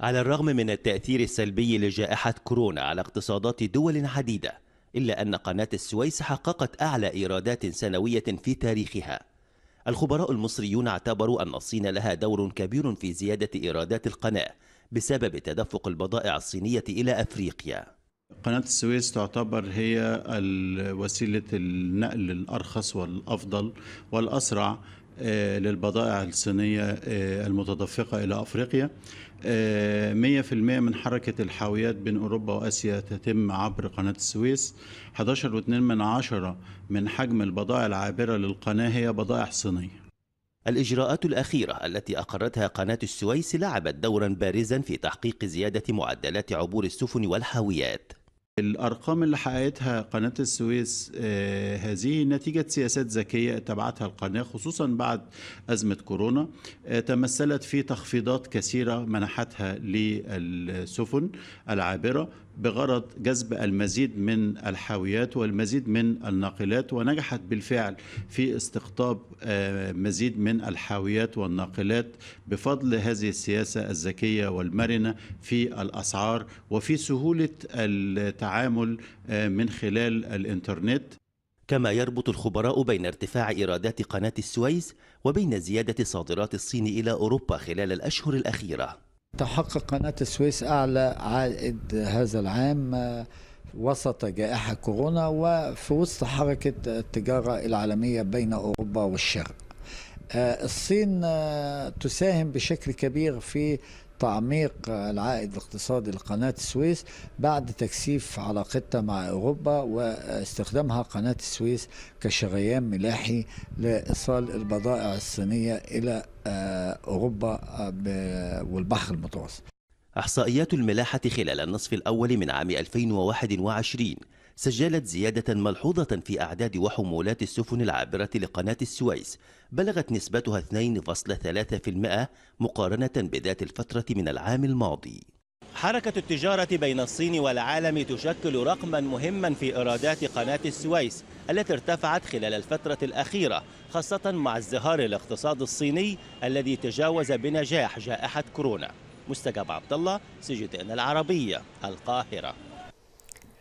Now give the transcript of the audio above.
على الرغم من التأثير السلبي لجائحة كورونا على اقتصادات دول عديدة إلا أن قناة السويس حققت أعلى إيرادات سنوية في تاريخها الخبراء المصريون اعتبروا أن الصين لها دور كبير في زيادة إيرادات القناة بسبب تدفق البضائع الصينية إلى أفريقيا قناة السويس تعتبر هي وسيلة النقل الأرخص والأفضل والأسرع آه، للبضائع الصينية آه، المتدفقة إلى أفريقيا 100% آه، من حركة الحاويات بين أوروبا وآسيا تتم عبر قناة السويس 11.2 من عشرة من حجم البضائع العابرة للقناة هي بضائع صينية الإجراءات الأخيرة التي أقرتها قناة السويس لعبت دورا بارزا في تحقيق زيادة معدلات عبور السفن والحاويات الأرقام اللي حققتها قناة السويس آه، هذه نتيجة سياسات ذكية اتبعتها القناة خصوصا بعد أزمة كورونا آه، تمثلت في تخفيضات كثيرة منحتها للسفن العابرة بغرض جذب المزيد من الحاويات والمزيد من الناقلات ونجحت بالفعل في استقطاب آه، مزيد من الحاويات والناقلات بفضل هذه السياسة الذكية والمرنة في الأسعار وفي سهولة التعامل التعامل آه، من خلال الانترنت كما يربط الخبراء بين ارتفاع ايرادات قناه السويس وبين زياده صادرات الصين الى اوروبا خلال الاشهر الاخيره تحقق قناه السويس اعلى عائد هذا العام آه، وسط جائحه كورونا وفي وسط حركه التجاره العالميه بين اوروبا والشرق آه، الصين آه، تساهم بشكل كبير في تعميق آه، العائد الاقتصادي لقناة السويس بعد تكثيف علاقتها مع أوروبا واستخدامها قناة السويس كشريان ملاحي لإيصال البضائع الصينية إلى أوروبا والبحر المتوسط إحصائيات الملاحة خلال النصف الأول من عام 2021 سجلت زيادة ملحوظة في أعداد وحمولات السفن العابرة لقناة السويس بلغت نسبتها 2.3% مقارنة بذات الفترة من العام الماضي حركة التجارة بين الصين والعالم تشكل رقما مهما في إيرادات قناة السويس التي ارتفعت خلال الفترة الأخيرة خاصة مع ازدهار الاقتصاد الصيني الذي تجاوز بنجاح جائحة كورونا مستجاب عبد الله سي العربية القاهرة